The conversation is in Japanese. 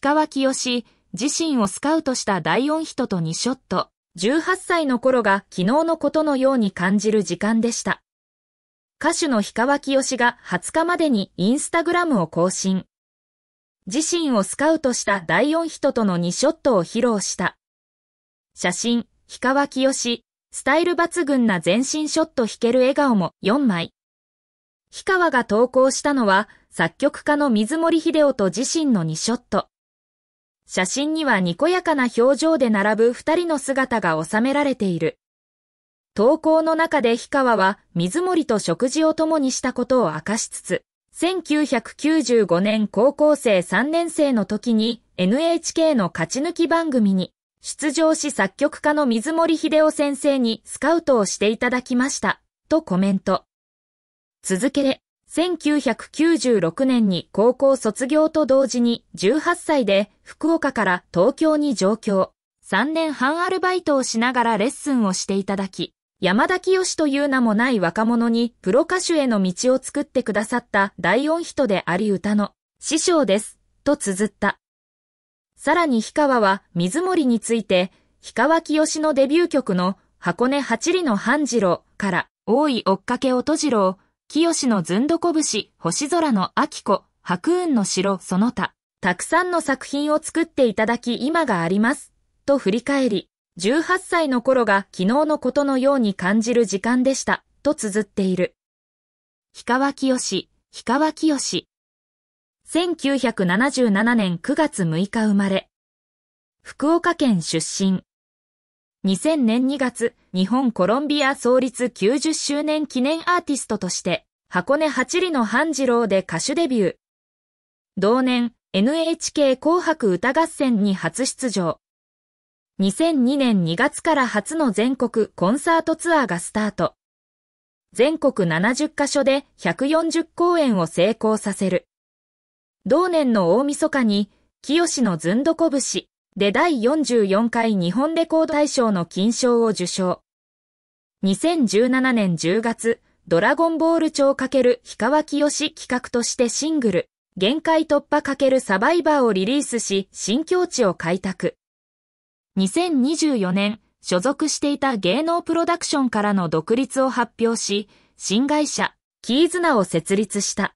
氷川きよし自身をスカウトした第4人と2ショット、18歳の頃が昨日のことのように感じる時間でした。歌手の氷川きよしが20日までにインスタグラムを更新。自身をスカウトした第4人との2ショットを披露した。写真、氷川きよし、スタイル抜群な全身ショット弾ける笑顔も4枚。氷川が投稿したのは作曲家の水森秀夫と自身の2ショット。写真にはにこやかな表情で並ぶ二人の姿が収められている。投稿の中で氷川は水森と食事を共にしたことを明かしつつ、1995年高校生3年生の時に NHK の勝ち抜き番組に出場し作曲家の水森秀夫先生にスカウトをしていただきました、とコメント。続けれ。1996年に高校卒業と同時に18歳で福岡から東京に上京。3年半アルバイトをしながらレッスンをしていただき、山田清という名もない若者にプロ歌手への道を作ってくださった大音人であり歌の師匠です、と綴った。さらに氷川は水森について、氷川清のデビュー曲の箱根八里の半次郎から、大い追っかけ音次郎清のずんどこぶし、星空の秋子、白雲の城、その他、たくさんの作品を作っていただき今があります。と振り返り、18歳の頃が昨日のことのように感じる時間でした、と綴っている。氷川清し、氷川清よし。1977年9月6日生まれ。福岡県出身。2000年2月、日本コロンビア創立90周年記念アーティストとして、箱根八里の半次郎で歌手デビュー。同年、NHK 紅白歌合戦に初出場。2002年2月から初の全国コンサートツアーがスタート。全国70カ所で140公演を成功させる。同年の大晦日に、清のずんどこぶし、で第44回日本レコード大賞の金賞を受賞。2017年10月、ドラゴンボール超×氷川清し企画としてシングル、限界突破×サバイバーをリリースし、新境地を開拓。2024年、所属していた芸能プロダクションからの独立を発表し、新会社、キーズナを設立した。